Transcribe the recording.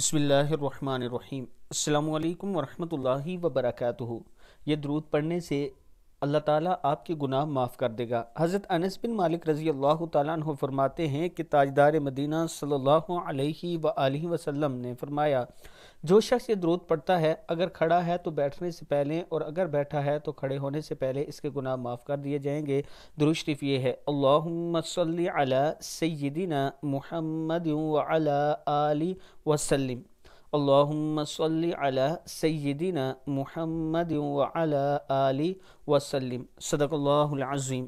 بسم اللہ الرحمن الرحیم السلام علیکم ورحمۃ اللہ وبرکاتہ یہ درود پڑھنے سے अल्लाह ताला आपके गुनाह माफ़ कर देगा हज़रत अनस बिन मालिक रज़ी अल्लाह तु फरमाते हैं कि ताजदार मदीना सल्लल्लाहु अलैहि ने फरमाया जो शख्स ये द्रोत पड़ता है अगर खड़ा है तो बैठने से पहले और अगर बैठा है तो खड़े होने से पहले इसके गुनाह माफ़ कर दिए जाएंगे दुरुशरीफ ये है अल्लाम सैदिना महमद वसलम اللهم صل على سيدنا محمد وعلى آله وسلم صدق الله العظيم